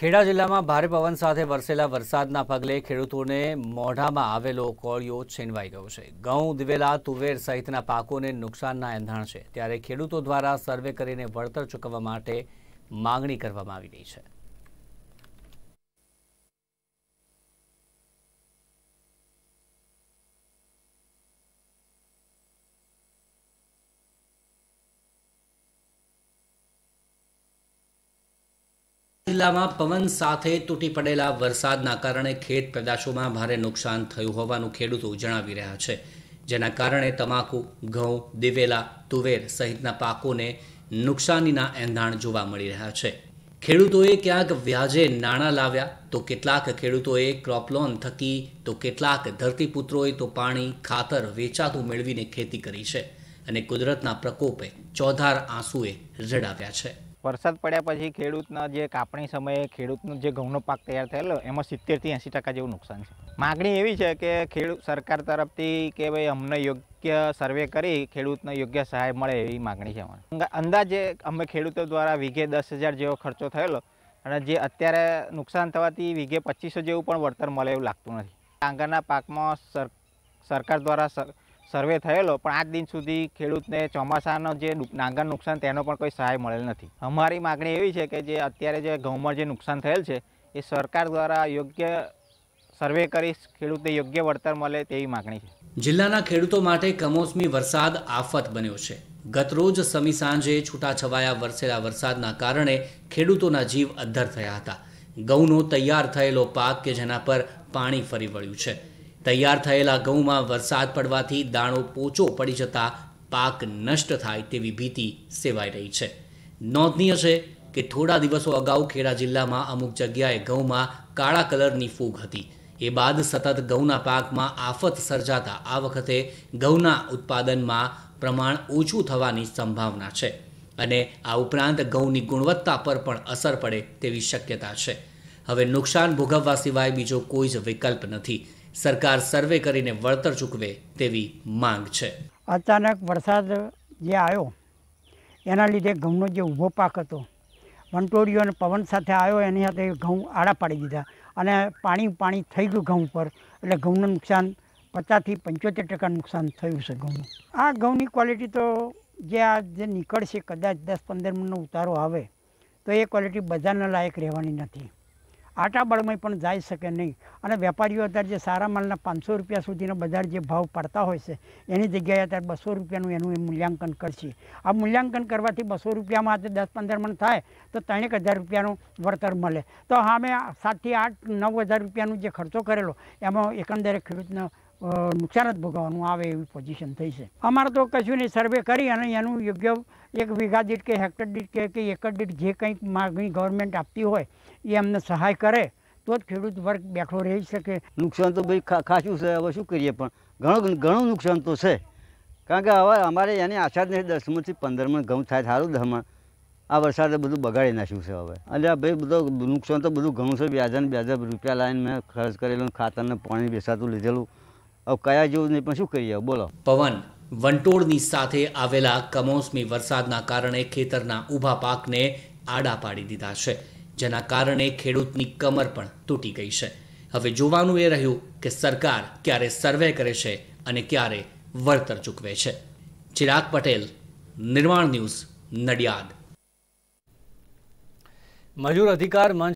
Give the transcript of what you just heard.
ખેડા જિલ્લામાં ભારે પવન સાથે વરસેલા વરસાદના પગલે ખેડૂતોને મોઢામાં આવેલો કોળિયો છીનવાઈ ગયો છે ઘઉં દિવેલા તુવેર સહિતના પાકોને નુકસાનના એંધાણ છે ત્યારે ખેડૂતો દ્વારા સર્વે કરીને વળતર ચૂકવવા માટે માંગણી કરવામાં આવી રહી છે જિલ્લામાં પવન સાથે તૂટી પડેલા વરસાદના કારણે ખેત પેદાશોમાં ભારે નુકસાન થયું હોવાનું ખેડૂતો જણાવી રહ્યા છે જેના કારણે તમાકુ ઘઉં દિવેલા તુવેર સહિતના પાકોને નુકસાનીના એંધાણ જોવા મળી રહ્યા છે ખેડૂતોએ ક્યાંક વ્યાજે નાણાં લાવ્યા તો કેટલાક ખેડૂતોએ ક્રોપલોન થકી તો કેટલાક ધરતીપુત્રોએ તો પાણી ખાતર વેચાતું મેળવીને ખેતી કરી છે અને કુદરતના પ્રકોપે ચોધાર આંસુએ રડાવ્યા છે વરસાદ પડ્યા પછી ખેડૂતના જે કાપણી સમયે ખેડૂતનો જે ઘઉંનો પાક તૈયાર થયેલો એમાં સિત્તેરથી એંસી ટકા જેવું નુકસાન છે માગણી એવી છે કે ખેડૂત સરકાર તરફથી કે ભાઈ અમને યોગ્ય સર્વે કરી ખેડૂતને યોગ્ય સહાય મળે એવી માગણી છે અમારે અંદાજે અમે ખેડૂતો દ્વારા વીઘે દસ હજાર જેવો ખર્ચો થયેલો અને જે અત્યારે નુકસાન થવાથી વીઘે પચીસો જેવું પણ વળતર મળે એવું લાગતું નથી ડાંગરના પાકમાં સરકાર દ્વારા સર્વે થયેલો પણ આજ દિન સુધી ખેડૂતને ચોમાસાનો જે ડાંગર નુકસાન તેનો પણ કોઈ સહાય મળેલ નથી અમારી માગણી એવી છે કે જે અત્યારે જે ઘઉંમાં જે નુકસાન થયેલ છે એ સરકાર દ્વારા યોગ્ય સર્વે કરી ખેડૂતને યોગ્ય વળતર મળે તેવી માગણી છે જિલ્લાના ખેડૂતો માટે કમોસમી વરસાદ આફત બન્યો છે ગતરોજ સમી સાંજે છૂટાછવાયા વરસેલા વરસાદના કારણે ખેડૂતોના જીવ અદ્ધર થયા હતા ઘઉંનો તૈયાર થયેલો પાક કે જેના પર પાણી ફરી વળ્યું છે તૈયાર થયેલા ઘઉંમાં વરસાદ પડવાથી દાણો પોચો પડી જતા પાક નષ્ટ થાય તેવી ભીતિ સેવાઈ રહી છે નોંધનીય છે કે થોડા દિવસો અગાઉ ખેડા જિલ્લામાં અમુક જગ્યાએ ઘઉંમાં કાળા કલરની ફૂગ હતી એ બાદ સતત ઘઉંના પાકમાં આફત સર્જાતા આ વખતે ઘઉંના ઉત્પાદનમાં પ્રમાણ ઓછું થવાની સંભાવના છે અને આ ઉપરાંત ઘઉંની ગુણવત્તા પર પણ અસર પડે તેવી શક્યતા છે હવે નુકસાન ભોગવવા સિવાય બીજો કોઈ જ વિકલ્પ નથી સરકાર સર્વે કરીને વળતર ચૂકવે તેવી માંગ છે અચાનક વરસાદ જે આવ્યો એના લીધે ઘઉંનો જે ઊભો પાક હતો વંટોળીઓ અને પવન સાથે આવ્યો એની સાથે ઘઉં આડા પાડી દીધા અને પાણી પાણી થઈ ગયું ઘઉં પર એટલે ઘઉંનું નુકસાન પચાસથી પંચોતેર ટકા નુકસાન થયું છે ઘઉંનું આ ઘઉંની ક્વોલિટી તો જે આ જે નીકળશે કદાચ દસ પંદર મણનો ઉતારો આવે તો એ ક્વોલિટી બજારના લાયક રહેવાની નથી આટાબળમાં પણ જઈ શકે નહીં અને વેપારીઓ અત્યારે જે સારા માલના પાંચસો રૂપિયા સુધીના બજાર જે ભાવ પડતા હોય છે એની જગ્યાએ અત્યારે બસો રૂપિયાનું એનું મૂલ્યાંકન કરશે આ મૂલ્યાંકન કરવાથી બસો રૂપિયામાં આજે દસ પંદર મણ થાય તો ત્રણેક હજાર રૂપિયાનું વળતર મળે તો હા મેં સાતથી આઠ નવ હજાર રૂપિયાનો જે ખર્ચો કરેલો એમાં એકંદરે ખેડૂતનો નુકસાન જ ભોગવવાનું આવે એવી પોઝિશન થઈ છે અમારે તો કશું નહીં સર્વે કરી અને એનું યોગ્ય એક વીઘા દીઠ કે હેક્ટર દીઠ કે કે એકર દીઠ જે કંઈક માગણી ગવર્મેન્ટ આપતી હોય એ અમને સહાય કરે તો જ ખેડૂત વર્ગ બેઠો રહી શકે નુકસાન તો ભાઈ ખાસું છે હવે શું કરીએ પણ ઘણું ઘણું નુકસાન તો છે કારણ કે હવે અમારે એની આશા જ નથી દસમાંથી પંદરમાં ઘઉં થાય સારું દહમાં આ વરસાદે બધું બગાડી નાખ્યું છે હવે એટલે ભાઈ બધું નુકસાન તો બધું ઘણું છે વ્યાજન વ્યાજબ રૂપિયા લાવીને મેં ખર્ચ કરેલું ખાતરને પાણી બેસાતું લીધેલું કયા જેવું પણ શું કરીએ બોલો પવન વંટોળની સાથે આવેલા કમોસમી વરસાદના કારણે ખેતરના ઊભા પાકને આડા પાડી દીધા છે જેના કારણે ખેડૂતની કમર પણ તૂટી ગઈ છે હવે જોવાનું એ રહ્યું કે સરકાર ક્યારે સર્વે કરે છે અને ક્યારે વળતર ચૂકવે છે ચિરાગ પટેલ નિર્માણ ન્યૂઝ નડિયાદ મજૂર અધિકાર મંચ